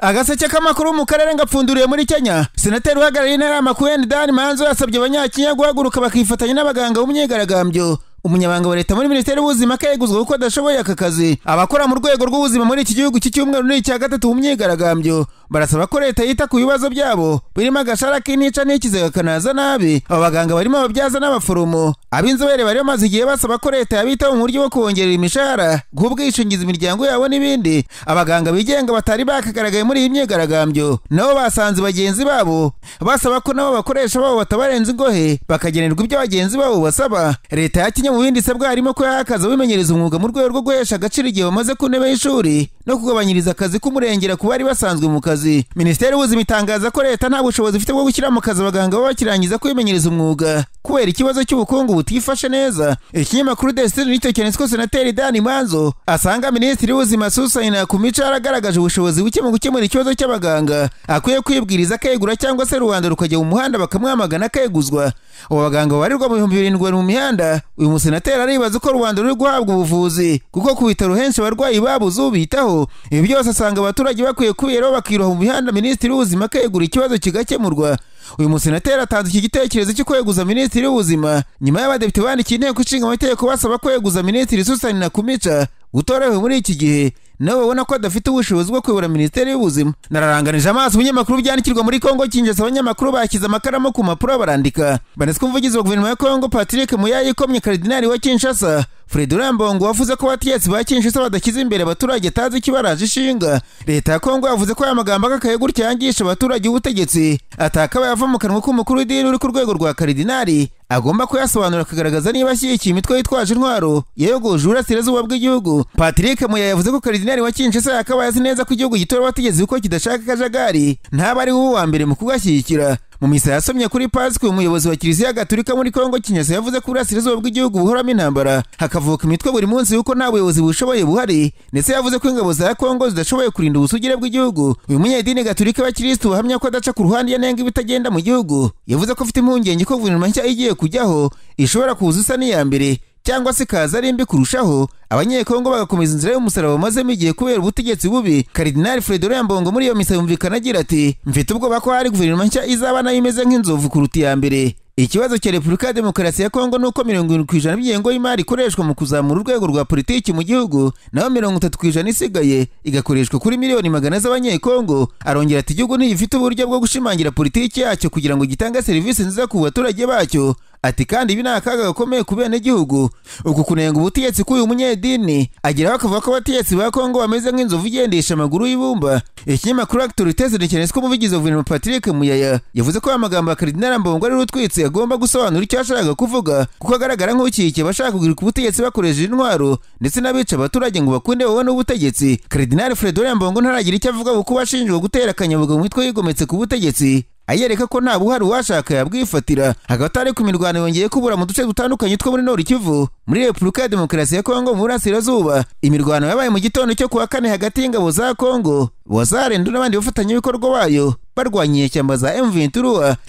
agaseke k'amakuru mu karere ngapfunduriye muri kenya senateri uhagarariye intara y'amakuru dani manzo yasabye abanyakinya guhaguruka bakifatanya n'abaganga b'umyigaragambyo umunyabanga wa leta muri minisiteri y'ubuzima keguzwa kuko adashoboye aka kazi abakora mu rwego rw'ubuzima muri iki gihugu cy'icyumweru n'icya gatatu mu myigaragambyo barasaba ko leta yita ku bibazo byabo birimo agashara k'intica n'ikiziga kanaza nabi aba baganga barimo ababyaza n'abaforomo ab'inzobere bari bamaze igihe basaba ko leta yabitaho mu buryo bwo kongerera imishahara guha ubwishingizi imiryango yabo n'ibindi abaganga bigenga batari bakagaragaye muri iyi myigaragambyo nabo basanze bagenzi babo basaba ko nabo bakoresha babo batabarenza ingohe bakagenerwa ibyo bagenzi babo basaba leta yakinye mu bindi isabwa harimo ko yahakaza abimenyereza umwuga mu rwego rwo guhesha agaciro igihe bamaze ku ntebe y'ishuri no kugabanyiriza akazi k'umurengera ku bari basanzwe mu kazi kazi minisiteri y'ubuzima itangaza ko leta nta bushobozi ifite bwo gushyira mu kazi abaganga baba bakirangiza kwimenyereza umwuga kubera ikibazo cy'ubukungu butifashe neza ikinyamakuru desitini nicyo cyane ko senateri dani manzo asanga minisitiri w'ubuzima susayina ku mico yaragaragaje ubushobozi buke mu gukemura ikibazo cy'abaganga akwiye kwibwiriza akegura cyangwa se rubanda rukajya mu muhanda bakamwamagana akeguzwa abo baganga babarirwa mu bihumbi birindwi mu mihanda uyu musenateri aribaza uko rubanda ruri guhabwa ubuvuzi kuko ku bitaro henshi abarwayi babuze ubitaho ibi byose asanga abaturage bakwiye kubera bakiroha mu mihanda minisitiri w'ubuzima akegura ikibazo kigakemurwa uyu musenateri atanze iki gitekerezo cyo kweguza minisitiri w'ubuzima nyuma y'abadepite bandikiye inteko ishinga amategeko basaba kweguza minisitiri susani nakumica utorewe muri iki gihe nawe babona ko adafite ubushobozi bwo kuyobora minisiteri y'ubuzima nararanganije amaso ibinyamakuru byandikirwa muri kongo kinjasa abanyamakuru bashyize amakaramu ku mpapuro barandika banetswe umuvugizi wa guverinoma ya kongo patrick muyayikomye karidinari wa kinshasa Fred Rambongo wavuze ko batiyatsi ba Kinshasa badakize imbere abaturage atazi ikibaraje ishinga leta ya Kongo yavuze ko aya magambo akakaye gutya yangisha abaturage ubutegetsi atakaba yava mu kanwa k'umukuru w'idini uri ku rwego rwa karidinari agomba kuyasobanura akagaragaza niba ashyigikiye imitwe yitwaje intwaro yayogoje urasirazuba bw'igihugu patrick muya yavuze ko karidinari wa kinshasa yakabaye azi neza ko igihugu gitora abategetsi kuko kidashaka akajagari ntaba ari we wa mbere mu kugashyigikira mu misa yasomye kuri pasika umuyobozi wa kiliziya gatulika muri kongo kinyaza yavuze ko uburasirazuba bw'igihugu buhoramo intambara hakavuka imitwe buri munsi y’uko nta buyobozi bushoboye buhari ndetse yavuze ko ingabo za kongo zidashoboye kurinda ubusugire bw'igihugu uyu munyedini gatulika w'abakirisitu uhamya ko adaca ku ruhande iyo ibitagenda mu gihugu yavuze ko afite impungenge ko guverinoma nshya igiye kujyaho ishobora kuza isa n'iya mbere cyangwa se ikaza ari mbi kurushaho abanyekongo bagakomeza inzira y'umusaraba mazemo igihe kubera ubutegetsi bubi karidinali fredora mbongo muri iyo misa yumvikana agira ati mfite ubwoba ko hari guverinoma nshya izaba nayo imeze nk'inzovu kuruta iya mbere ikibazo cya repubulika ya demokarasi ya kongo ni uko mirongo irindwi ku ijana by'ingengo y'imari ikoreshwa mu kuzamura urwego rwa politiki mu gihugu naho mirongo itatu ku ijana isigaye igakoreshwa kuri miliyoni magana z'abanyekongo arongera ati igihugu ntigifite uburyo bwo gushimangira politiki yacyo kugira ngo gitange serivisi nziza ku baturage bacyo ati kandi ibi ni akaga gakomeye ku benegihugu uku kunenga ubutegetsi k'uyu munyedini ageraho akavuga ko abategetsi ba kongo bameze nk'inzovu igendesha amaguru y'ibumba ikinyamakuru akitorite zidekene ko umuvugizi wa guverinoma patrick muyaya yavuze ko amagambo ya karidinari mbongo ari utwitse agomba gusobanura icyo yashakaga kuvuga kuko agaragara nk'ukikiye abashaka kugirika ubutegetsi bakoresheje intwaro ndetse n'abica abaturage ngo bakunde wowe n'ubutegetsi karidinari fredoriya mbongo ntaragira icyo avuga kuko ashinjwa gutera akanyabuga mu mitwe yigometse ku butegetsi ayereka ko nta buhari uwashaka yabwifatira hagati ariko imirwano yongeye kubura mu duce dutandukanye two muri nord kivu muri repubulika ya demokarasi ya kongo mu burasirazuba imirwano yabaye mu gitondo cyo kuwa kane hagati y'ingabo za kongo wazarendo n'abandi bafatanyabikorwa bayo barwaniye ishyamba za m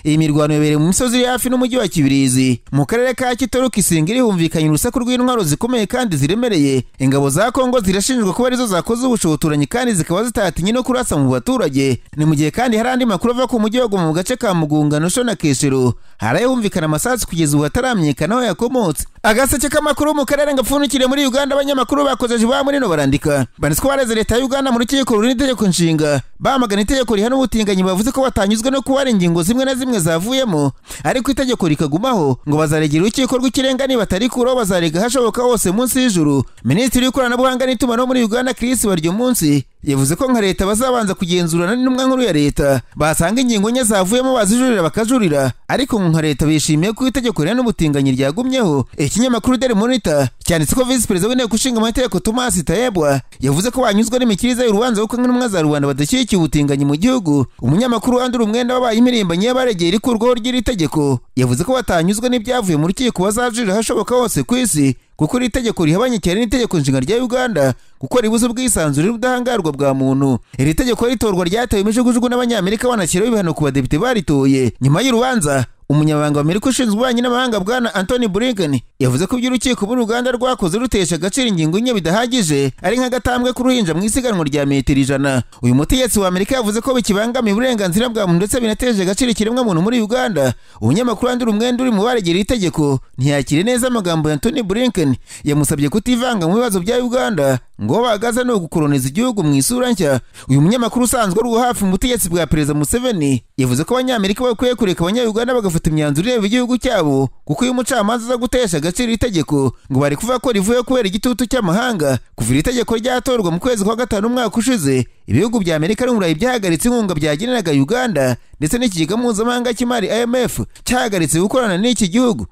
iyi mirwano yabereye mu misozi iri hafi n'umujyi wa Kibirizi mu karere ka Kitoru Kisingiri humvikanye urusaku rw'intwaro zikomeye kandi ziremereye ingabo za Kongo zirashinjwa kuba arizo zakoze ubushotoranyi kandi zikaba zitatinye no kurasa mu baturage ni mu gihe kandi hari andi makuru ava ku mujyi wa Goma mu gace ka Mugunga Nosho na Keshero harayumvikana amasasu kugeza ubu hataramenyekana aho yakomotse agaseke k'amakuru mu karere ngapfundikire muri Uganda abanyamakuru bakozeje ba murino barandika baniswa bareze leta ya Uganda mu rukiko runini itegeko nshinga bamagana itegeko rihana ubutinganyi bavuze ko batanyuzwe no kubara ingingo zimwe na zimwe zavuyemo ariko itegeko rikagumaho ngo bazaregera urukiko rw'ikirenga nibatarikuraho bazarega hashoboka hose munsi y'ijuru minisitiri w'ikoranabuhanga n'itumanaho muri uganda Chris waryo munsi yavuze ko nka leta bazabanza kugenzurana n'intumwa nkuru ya leta basanga ingingo nke zavuyemo bazijurira bakajurira ariko nka leta bishimiye ko itegeko rihana n'ubutinganyi ryagumyeho ikinyamakuru Daily Monitor cyanditse ko visi perezida w'inteko ishinga amategeko Thomas Tayebwa yavuze ko banyuzwe n'imikirize y'urubanza kuko intumwa za rubanda badashyigikiye ubutinganyi mu gihugu umunyamakuru Andrew Umwenda wabaye imirimbanyi y'abaregeye rikurwaho ry'iri tegeko yavuze ko batanyuzwe n'ibyavuye mu rukiko bazajurira hashoboka hose ku isi kuko iri tegeko rihabanye cyane n'itegeko nshinga rya uganda kuko ribuza ubwisanzure n'ubudahangarwa bwa muntu iri tegeko ritorwa ryatewe imijugujugu n'abanyamerika banashyiraho ibihano ku badepite baritoye nyuma y'urubanza umunyamabanga Amerika ushinzwe ububanyi n'amahanga bwana antony blinken yavuze ko ibyo urukiko buri rwakoze rutesha agaciro ingingo enye bidahagije ari nk'agatambwe k'uruhinja mu isiganwa rya metero ijana uyu mutegetsi wa amerika yavuze ko bikibangamiye uburenganzira bwa muntu ndetse binateje agaciro ikiremwa muntu muri uganda umunyamakuru wandura umwenda uri mu baregera itegeko ntiyakire neza amagambo ya antony blinken yamusabye kutivanga mu bibazo bya uganda ngo bahagaze ni ugukoroniza igihugu mu isura nshya uyu munyamakuru usanzwe ari uwo hafi umutegetsi bwa perezida museveni yavuze ko abanyamerika bakwiye kureka abanyauganda bagafata imyanzuro ireba igihugu cyabo kuko iyo umucamanza aza gutesha agaciro itegeko ngo bari kuva ko rivuye kubera igitutu cy'amahanga kuva iri tegeko ryatorwa mu kwezi kwa gatanu umwaka ushize ibihugu bya amerika n'uburayi byahagaritse inkunga byageneraga uganda ndetse n'ikigega mpuzamahanga cy'imari imf cyahagaritse gukorana n'iki gihugu